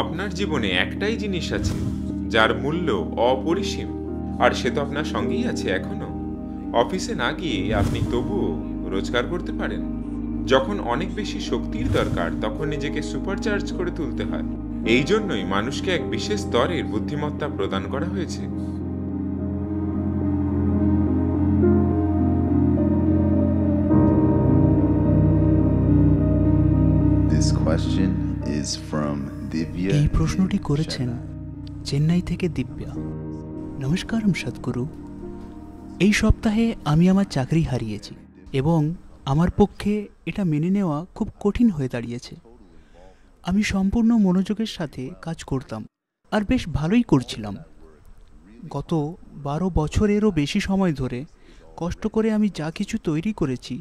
আপনার জীবনে একটাই জিনিস আছে যার মূল্য অপরিসীম আর সে তো আপনার সঙ্গেই আছে এখনো অফিসে না গিয়ে আপনি তবুও রোজগার করতে পারেন যখন অনেক বেশি শক্তির দরকার তখন নিজেকে সুপারচার্জ করে তুলতে হয় এই জন্যই মানুষকে এক বিশেষ স্তরের বুদ্ধিমত্তা প্রদান করা হয়েছে এই প্রশ্নটি করেছেন চেন্নাই থেকে দিব্যা নমস্কার সৎগুরু এই সপ্তাহে আমি আমার চাকরি হারিয়েছি এবং আমার পক্ষে এটা মেনে নেওয়া খুব কঠিন হয়ে দাঁড়িয়েছে আমি সম্পূর্ণ মনোযোগের সাথে কাজ করতাম আর বেশ ভালোই করছিলাম গত বারো বছরেরও বেশি সময় ধরে কষ্ট করে আমি যা কিছু তৈরি করেছি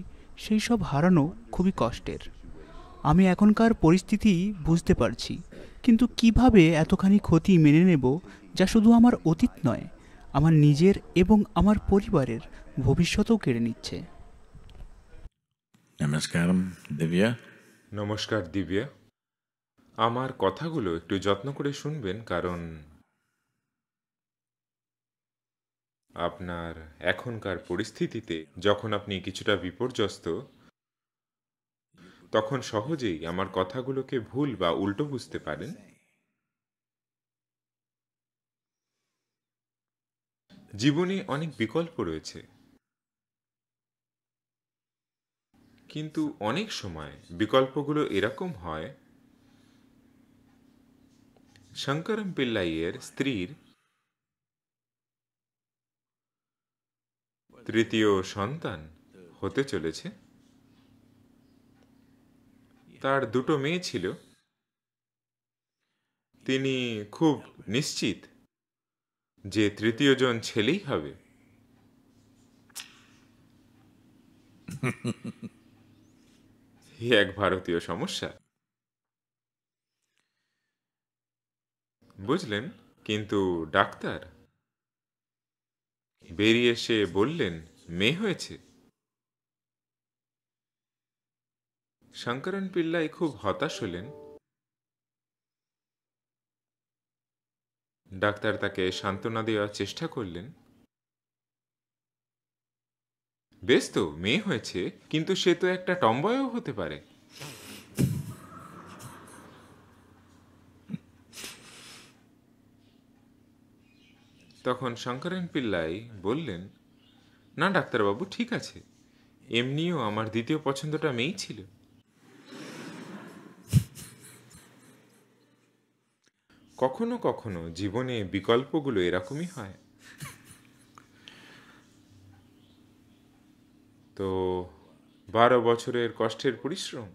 সেই সব হারানো খুবই কষ্টের আমি এখনকার পরিস্থিতি বুঝতে পারছি কিন্তু কিভাবে এতখানি ক্ষতি মেনে নেব যা শুধু আমার অতীত নয় আমার নিজের এবং আমার পরিবারের ভবিষ্যতও কেড়ে নিচ্ছে নমস্কার দিব্যা নমস্কার দিব্যা আমার কথাগুলো একটু যত্ন করে শুনবেন কারণ আপনার এখনকার পরিস্থিতিতে যখন আপনি কিছুটা বিপর্যস্ত তখন সহজেই আমার কথাগুলোকে ভুল বা উল্টো বুঝতে পারেন জীবনে অনেক বিকল্প রয়েছে কিন্তু অনেক সময় বিকল্পগুলো এরকম হয় শঙ্করম পিল্লাইয়ের স্ত্রীর তৃতীয় সন্তান হতে চলেছে তার দুটো মেয়ে ছিল তিনি খুব নিশ্চিত যে তৃতীয় জন ছেলেই হবে এক ভারতীয় সমস্যা বুঝলেন কিন্তু ডাক্তার বেরিয়ে এসে বললেন মেয়ে হয়েছে শঙ্করণ পিল্লাই খুব হতাশ হলেন ডাক্তার তাকে সান্ত্বনা দেওয়ার চেষ্টা করলেন বেশ তো মেয়ে হয়েছে কিন্তু সে তো একটা টম্বয়ও হতে পারে তখন শঙ্করেন পিল্লাই বললেন না ডাক্তারবাবু ঠিক আছে এমনিও আমার দ্বিতীয় পছন্দটা মেয়েই ছিল কখনো কখনো জীবনে বিকল্পগুলো এরকমই হয় তো বারো বছরের কষ্টের পরিশ্রম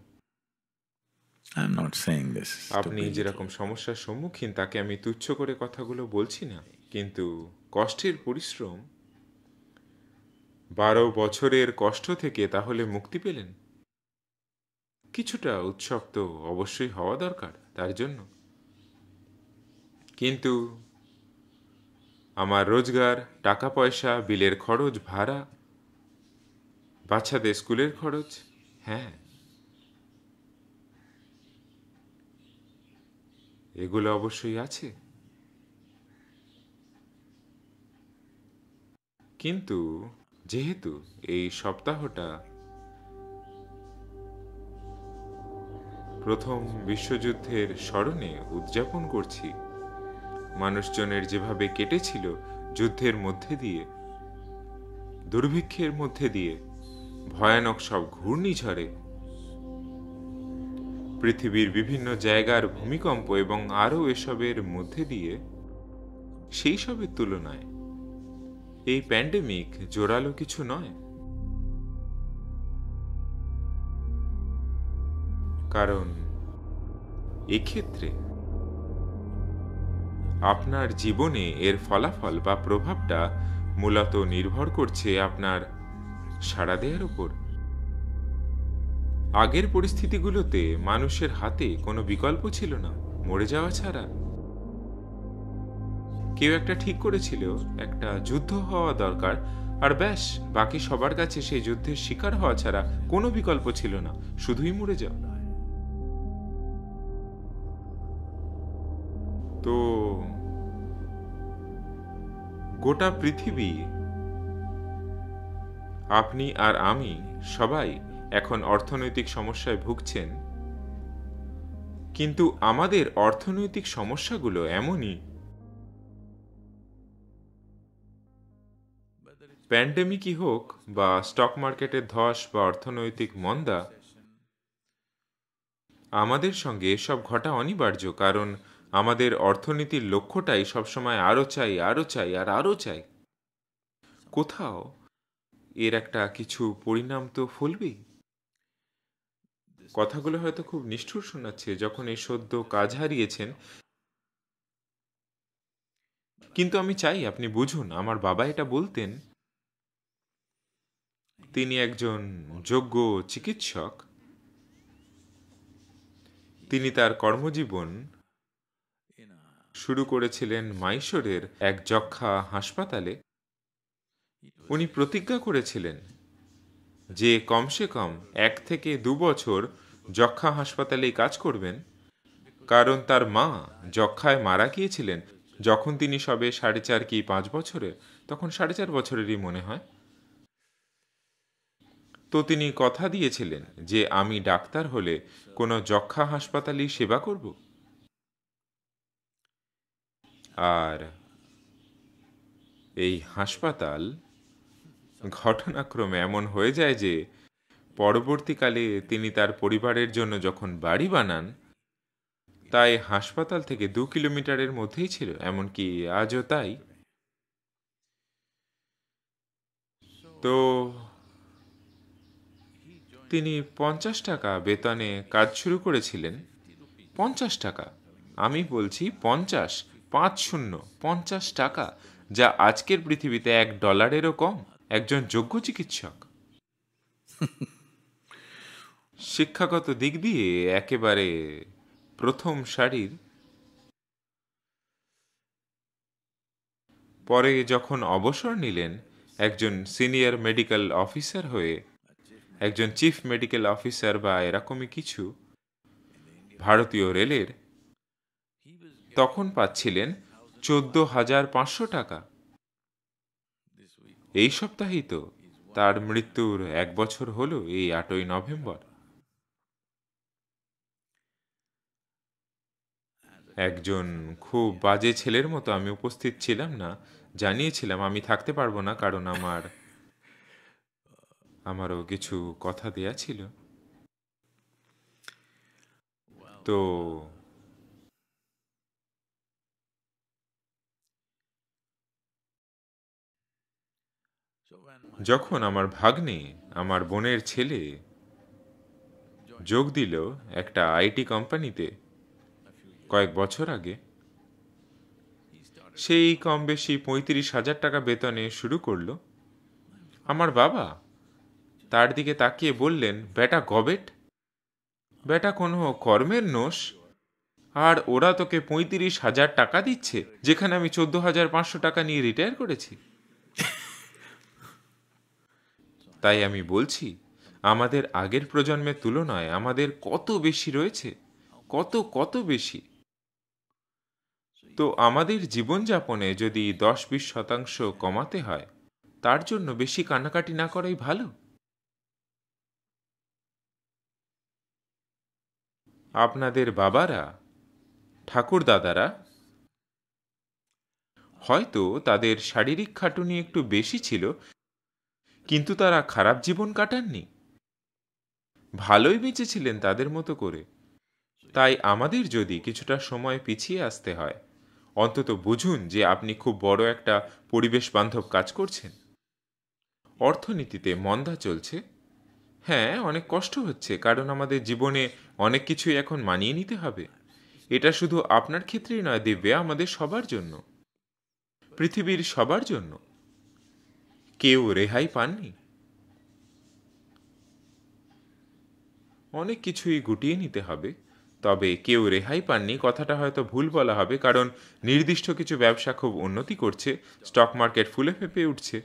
আপনি যেরকম সমস্যার সম্মুখীন তাকে আমি তুচ্ছ করে কথাগুলো বলছি না কিন্তু কষ্টের পরিশ্রম বারো বছরের কষ্ট থেকে তাহলে মুক্তি পেলেন কিছুটা উৎসব তো অবশ্যই হওয়া দরকার তার জন্য কিন্তু আমার রোজগার টাকা পয়সা বিলের খরচ ভাড়া বাচ্চাদের স্কুলের খরচ হ্যাঁ এগুলো অবশ্যই আছে কিন্তু যেহেতু এই সপ্তাহটা প্রথম বিশ্বযুদ্ধের স্মরণে উদযাপন করছি মানুষজনের যেভাবে কেটেছিল যুদ্ধের মধ্যে দিয়ে দুর্ভিক্ষের মধ্যে দিয়ে ভয়ানক সব ঘূর্ণিঝড়ে পৃথিবীর বিভিন্ন জায়গার ভূমিকম্প এবং আরও এসবের মধ্যে দিয়ে সেই সবের তুলনায় এই প্যান্ডেমিক জোরালো কিছু নয় কারণ এক্ষেত্রে আপনার জীবনে এর ফলাফল বা প্রভাবটা মূলত নির্ভর করছে আপনার সাড়া দেহের উপর আগের পরিস্থিতিগুলোতে মানুষের হাতে কোনো বিকল্প ছিল না মরে যাওয়া ছাড়া কেউ একটা ঠিক করেছিল একটা যুদ্ধ হওয়া দরকার আর ব্যাস বাকি সবার কাছে সেই যুদ্ধের শিকার হওয়া ছাড়া কোনো বিকল্প ছিল না শুধুই মরে যাও তো গোটা পৃথিবী আপনি আর আমি সবাই এখন অর্থনৈতিক সমস্যায় ভুগছেন কিন্তু আমাদের অর্থনৈতিক সমস্যাগুলো এমনই প্যান্ডেমিকই হোক বা স্টক মার্কেটের ধস বা অর্থনৈতিক মন্দা আমাদের সঙ্গে এসব ঘটা অনিবার্য কারণ আমাদের অর্থনীতির লক্ষ্যটাই সবসময় আরও চাই আরও চাই আর আরও চাই কোথাও এর একটা কিছু পরিণাম তো ফলবেই কথাগুলো হয়তো খুব নিষ্ঠুর শোনাচ্ছে যখন এই সদ্য কাজ হারিয়েছেন কিন্তু আমি চাই আপনি বুঝুন আমার বাবা এটা বলতেন তিনি একজন যোগ্য চিকিৎসক তিনি তার কর্মজীবন শুরু করেছিলেন মাইশোরের এক যক্ষা হাসপাতালে উনি প্রতিজ্ঞা করেছিলেন যে কমসে কম এক থেকে দু বছর যক্ষা হাসপাতালেই কাজ করবেন কারণ তার মা যক্ষায় মারা গিয়েছিলেন যখন তিনি সবে সাড়ে চার কি পাঁচ বছরে তখন সাড়ে চার বছরেরই মনে হয় তো তিনি কথা দিয়েছিলেন যে আমি ডাক্তার হলে কোনো যক্ষা হাসপাতালেই সেবা করব আর এই হাসপাতাল ঘটনাক্রমে এমন হয়ে যায় যে পরবর্তীকালে তিনি তার পরিবারের জন্য যখন বাড়ি বানান তাই হাসপাতাল থেকে দু কিলোমিটারের মধ্যেই ছিল এমনকি আজও তাই তো তিনি পঞ্চাশ টাকা বেতনে কাজ শুরু করেছিলেন পঞ্চাশ টাকা আমি বলছি পঞ্চাশ পাঁচ শূন্য পঞ্চাশ টাকা যা আজকের পৃথিবীতে এক ডলারেরও কম একজন যোগ্য চিকিৎসক শিক্ষাগত দিক দিয়ে একেবারে প্রথম সারির পরে যখন অবসর নিলেন একজন সিনিয়র মেডিকেল অফিসার হয়ে একজন চিফ মেডিকেল অফিসার বা এরকমই কিছু ভারতীয় রেলের তখন পাচ্ছিলেন চোদ্দ হাজার পাঁচশো টাকা এই সপ্তাহেই তো তার মৃত্যুর এক বছর হল এই আটই নভেম্বর একজন খুব বাজে ছেলের মতো আমি উপস্থিত ছিলাম না জানিয়েছিলাম আমি থাকতে পারবো না কারণ আমার আমারও কিছু কথা দেয়া ছিল তো যখন আমার ভাগ্নে আমার বোনের ছেলে যোগ দিল একটা আইটি কোম্পানিতে কয়েক বছর আগে সেই কম বেশি পঁয়ত্রিশ হাজার টাকা বেতনে শুরু করল আমার বাবা তার দিকে তাকিয়ে বললেন বেটা গবেট বেটা কোনো কর্মের নোষ আর ওরা তোকে পঁয়ত্রিশ হাজার টাকা দিচ্ছে যেখানে আমি চোদ্দ হাজার পাঁচশো টাকা নিয়ে রিটায়ার করেছি তাই আমি বলছি আমাদের আগের প্রজন্মের তুলনায় আমাদের কত বেশি রয়েছে কত কত বেশি তো আমাদের জীবনযাপনে যদি দশ বিশ শতাংশ কমাতে হয় তার জন্য বেশি কান্নাকাটি না করাই ভালো আপনাদের বাবারা ঠাকুর দাদারা হয়তো তাদের শারীরিক খাটুনি একটু বেশি ছিল কিন্তু তারা খারাপ জীবন কাটাননি ভালোই বেঁচেছিলেন তাদের মতো করে তাই আমাদের যদি কিছুটা সময় পিছিয়ে আসতে হয় অন্তত বুঝুন যে আপনি খুব বড় একটা পরিবেশ বান্ধব কাজ করছেন অর্থনীতিতে মন্দা চলছে হ্যাঁ অনেক কষ্ট হচ্ছে কারণ আমাদের জীবনে অনেক কিছুই এখন মানিয়ে নিতে হবে এটা শুধু আপনার ক্ষেত্রেই নয় দেবে আমাদের সবার জন্য পৃথিবীর সবার জন্য কেউ রেহাই পাননি অনেক কিছুই গুটিয়ে নিতে হবে তবে কেউ রেহাই পাননি কথাটা হয়তো ভুল বলা হবে কারণ নির্দিষ্ট কিছু ব্যবসা খুব উন্নতি করছে স্টক মার্কেট ফুলে ফেঁপে উঠছে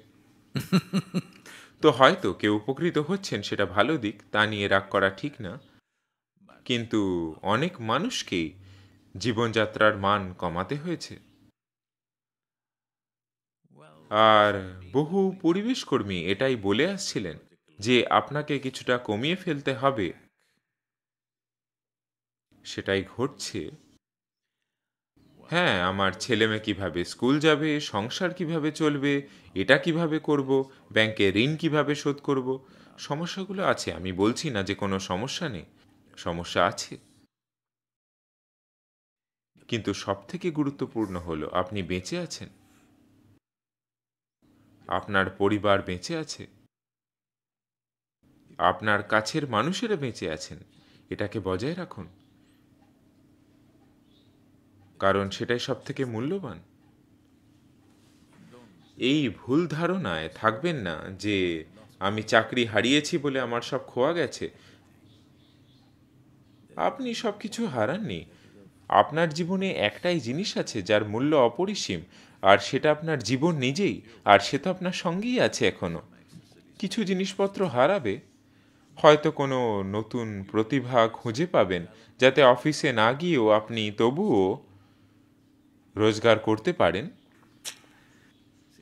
তো হয়তো কেউ উপকৃত হচ্ছেন সেটা ভালো দিক তা নিয়ে রাগ করা ঠিক না কিন্তু অনেক মানুষকেই জীবনযাত্রার মান কমাতে হয়েছে আর বহু পরিবেশকর্মী এটাই বলে আসছিলেন যে আপনাকে কিছুটা কমিয়ে ফেলতে হবে সেটাই ঘটছে হ্যাঁ আমার ছেলে মেয়ে কীভাবে স্কুল যাবে সংসার কিভাবে চলবে এটা কিভাবে করব ব্যাংকে ঋণ কিভাবে শোধ করব সমস্যাগুলো আছে আমি বলছি না যে কোনো সমস্যা নেই সমস্যা আছে কিন্তু সবথেকে গুরুত্বপূর্ণ হলো আপনি বেঁচে আছেন আপনার পরিবার বেঁচে আছে আপনার কাছের মানুষেরা বেঁচে আছেন এটাকে বজায় রাখুন কারণ সেটাই সব থেকে মূল্যবান এই ভুল ধারণায় থাকবেন না যে আমি চাকরি হারিয়েছি বলে আমার সব খোয়া গেছে আপনি সব কিছু হারাননি আপনার জীবনে একটাই জিনিস আছে যার মূল্য অপরিসীম আর সেটা আপনার জীবন নিজেই আর সে তো আপনার সঙ্গেই আছে এখনও কিছু জিনিসপত্র হারাবে হয়তো কোনো নতুন প্রতিভা খুঁজে পাবেন যাতে অফিসে না গিয়েও আপনি তবুও রোজগার করতে পারেন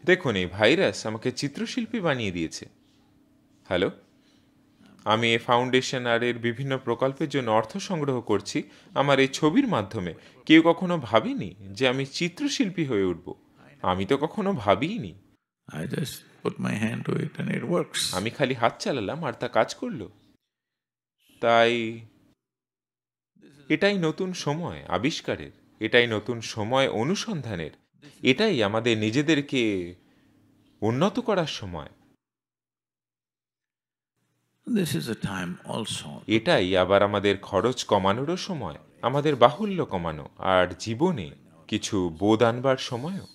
দেখুন এই ভাইরাস আমাকে চিত্রশিল্পী বানিয়ে দিয়েছে হ্যালো আমি এ ফাউন্ডেশন আর এর বিভিন্ন প্রকল্পের জন্য অর্থ সংগ্রহ করছি আমার এই ছবির মাধ্যমে কেউ কখনো ভাবিনি যে আমি চিত্রশিল্পী হয়ে উঠব আমি তো কখনো ভাবিনি আই জাস্ট মাই হ্যান্ড আমি খালি হাত চালালাম আর তা কাজ করলো তাই এটাই নতুন সময় আবিষ্কারের এটাই নতুন সময় অনুসন্ধানের এটাই আমাদের নিজেদেরকে উন্নত করার সময় এটাই আবার আমাদের খরচ কমানোরও সময় আমাদের বাহুল্য কমানো আর জীবনে কিছু বোধ আনবার সময়ও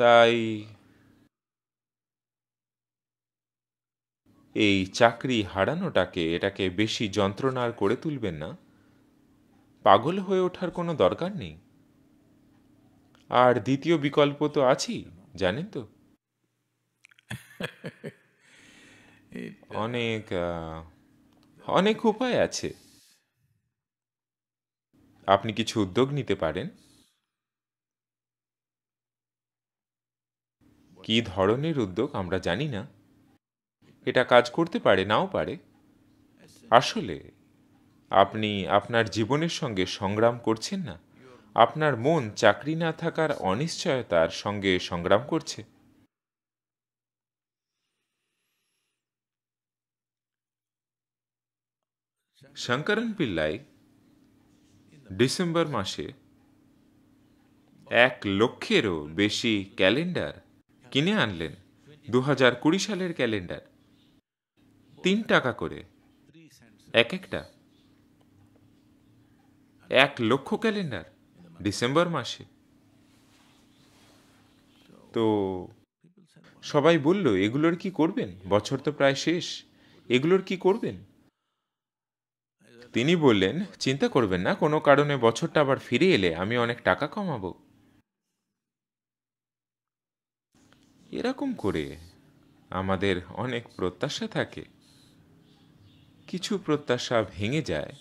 তাই এই চাকরি হারানোটাকে এটাকে বেশি যন্ত্রণার করে তুলবেন না পাগল হয়ে ওঠার কোনো দরকার নেই আর দ্বিতীয় বিকল্প তো আছি জানেন তো অনেক অনেক উপায় আছে আপনি কিছু উদ্যোগ নিতে পারেন কি ধরনের উদ্যোগ আমরা জানি না এটা কাজ করতে পারে নাও পারে আসলে আপনি আপনার জীবনের সঙ্গে সংগ্রাম করছেন না আপনার মন চাকরি না থাকার অনিশ্চয়তার সঙ্গে সংগ্রাম করছে শঙ্করন পিল্লাই ডিসেম্বর মাসে এক লক্ষেরও বেশি ক্যালেন্ডার কিনে আনলেন দু হাজার কুড়ি সালের ক্যালেন্ডার তিন টাকা করে এক একটা এক লক্ষ ক্যালেন্ডার ডিসেম্বর মাসে তো সবাই বলল এগুলোর কি করবেন বছর তো প্রায় শেষ এগুলোর কি করবেন তিনি বললেন চিন্তা করবেন না কোনো কারণে বছরটা আবার ফিরে এলে আমি অনেক টাকা কমাবো এরকম করে আমাদের অনেক প্রত্যাশা থাকে কিছু প্রত্যাশা ভেঙে যায়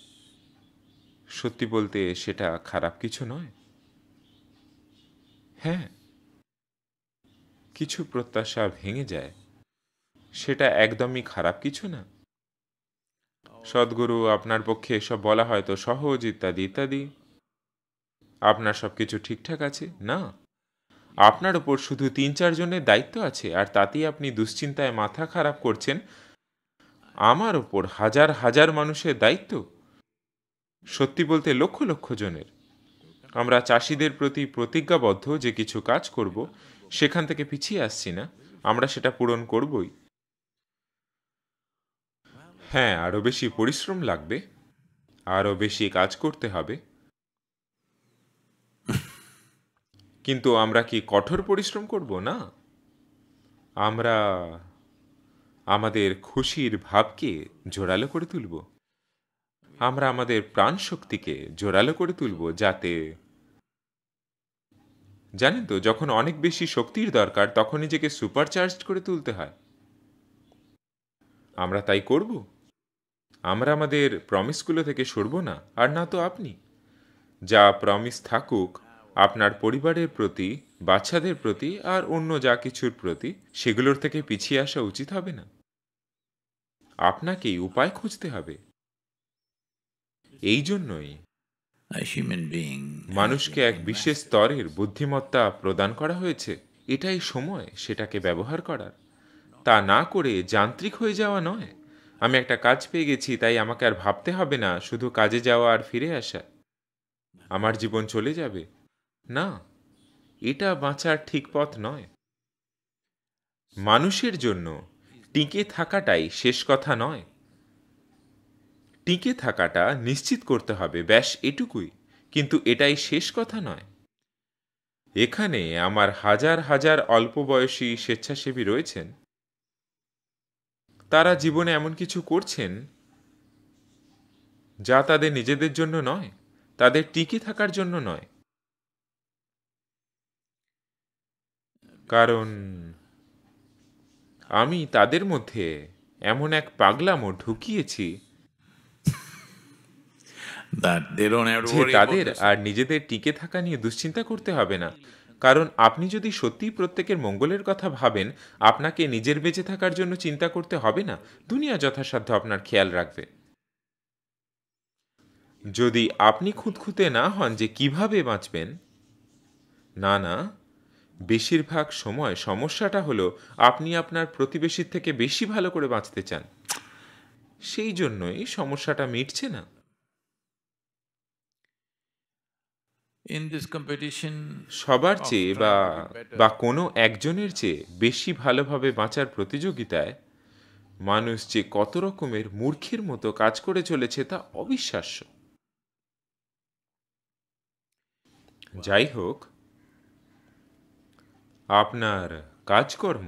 সত্যি বলতে সেটা খারাপ কিছু নয় হ্যাঁ কিছু প্রত্যাশা ভেঙে যায় সেটা একদমই খারাপ কিছু না সদ্গুরু আপনার পক্ষে এসব বলা হয়তো সহজ ইত্যাদি ইত্যাদি আপনার সব কিছু ঠিকঠাক আছে না আপনার ওপর শুধু তিন চারজনের দায়িত্ব আছে আর তাতেই আপনি দুশ্চিন্তায় মাথা খারাপ করছেন আমার ওপর হাজার হাজার মানুষের দায়িত্ব সত্যি বলতে লক্ষ লক্ষ জনের আমরা চাষিদের প্রতি প্রতিজ্ঞাবদ্ধ যে কিছু কাজ করব সেখান থেকে পিছিয়ে আসছি না আমরা সেটা পূরণ করবই হ্যাঁ আরও বেশি পরিশ্রম লাগবে আরও বেশি কাজ করতে হবে কিন্তু আমরা কি কঠোর পরিশ্রম করব না আমরা আমাদের খুশির ভাবকে জোরালো করে তুলব আমরা আমাদের প্রাণ শক্তিকে জোরালো করে তুলব যাতে জানেন তো যখন অনেক বেশি শক্তির দরকার তখন নিজেকে সুপারচার্জ করে তুলতে হয় আমরা তাই করবো আমরা আমাদের প্রমিসগুলো থেকে সরব না আর না তো আপনি যা প্রমিস থাকুক আপনার পরিবারের প্রতি বাচ্চাদের প্রতি আর অন্য যা কিছুর প্রতি সেগুলোর থেকে পিছিয়ে আসা উচিত হবে না আপনাকেই উপায় খুঁজতে হবে এই জন্যই মানুষকে এক বিশেষ স্তরের বুদ্ধিমত্তা প্রদান করা হয়েছে এটাই সময় সেটাকে ব্যবহার করার তা না করে যান্ত্রিক হয়ে যাওয়া নয় আমি একটা কাজ পেয়ে গেছি তাই আমাকে আর ভাবতে হবে না শুধু কাজে যাওয়া আর ফিরে আসা আমার জীবন চলে যাবে না এটা বাঁচার ঠিক পথ নয় মানুষের জন্য টিকে থাকাটাই শেষ কথা নয় টিকে থাকাটা নিশ্চিত করতে হবে ব্যাস এটুকুই কিন্তু এটাই শেষ কথা নয় এখানে আমার হাজার হাজার অল্প বয়সী স্বেচ্ছাসেবী রয়েছেন তারা জীবনে এমন কিছু করছেন যা তাদের নিজেদের জন্য নয় তাদের টিকে থাকার জন্য নয় কারণ আমি তাদের মধ্যে এমন এক পাগলামো ঢুকিয়েছি তাদের আর নিজেদের টিকে থাকা নিয়ে দুশ্চিন্তা করতে হবে না কারণ আপনি যদি সত্যিই প্রত্যেকের মঙ্গলের কথা ভাবেন আপনাকে নিজের বেঁচে থাকার জন্য চিন্তা করতে হবে না দুনিয়া যথাসাধ্য আপনার খেয়াল রাখবে যদি আপনি খুঁতখুঁতে না হন যে কিভাবে বাঁচবেন না না বেশিরভাগ সময় সমস্যাটা হলো আপনি আপনার প্রতিবেশীর থেকে বেশি ভালো করে বাঁচতে চান সেই জন্যই সমস্যাটা মিটছে না সবার চেয়ে বা বা কোনো একজনের চেয়ে বেশি ভালোভাবে বাঁচার প্রতিযোগিতায় মানুষ যে কত রকমের মূর্খের মতো কাজ করে চলেছে তা অবিশ্বাস্য যাই হোক আপনার কাজকর্ম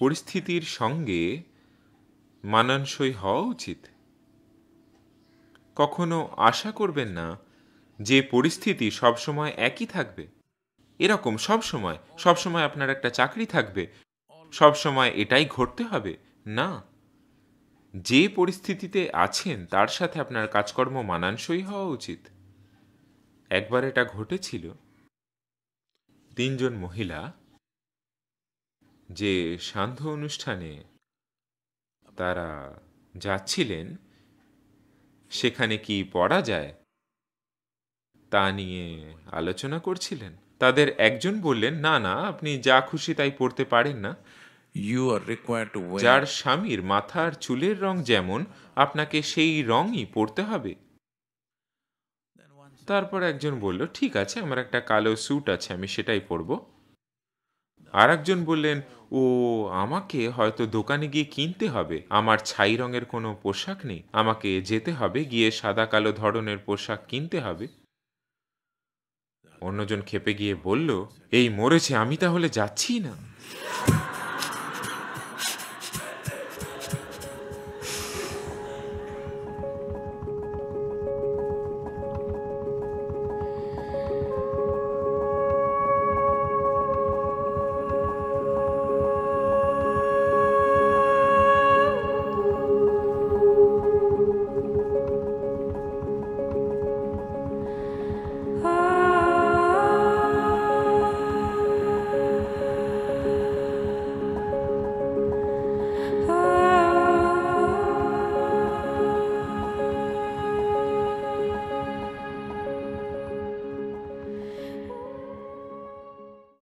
পরিস্থিতির সঙ্গে মানানসই হওয়া উচিত কখনো আশা করবেন না যে পরিস্থিতি সবসময় একই থাকবে এরকম সবসময় সবসময় আপনার একটা চাকরি থাকবে সবসময় এটাই ঘটতে হবে না যে পরিস্থিতিতে আছেন তার সাথে আপনার কাজকর্ম মানানসই হওয়া উচিত একবার এটা ঘটেছিল তিনজন মহিলা যে সান্ধ্য অনুষ্ঠানে তারা যাচ্ছিলেন সেখানে কি পড়া যায় তা নিয়ে আলোচনা করছিলেন তাদের একজন বললেন না না আপনি যা খুশি তাই পড়তে পারেন না ইউ আর রিকোয়ার্ড টু যার স্বামীর মাথার চুলের রং যেমন আপনাকে সেই রঙই পড়তে হবে তারপর একজন বলল ঠিক আছে আমার একটা কালো স্যুট আছে আমি সেটাই পরব আর একজন বললেন ও আমাকে হয়তো দোকানে গিয়ে কিনতে হবে আমার ছাই রঙের কোনো পোশাক নেই আমাকে যেতে হবে গিয়ে সাদা কালো ধরনের পোশাক কিনতে হবে অন্যজন খেপে গিয়ে বলল এই মরেছে আমি তাহলে যাচ্ছি না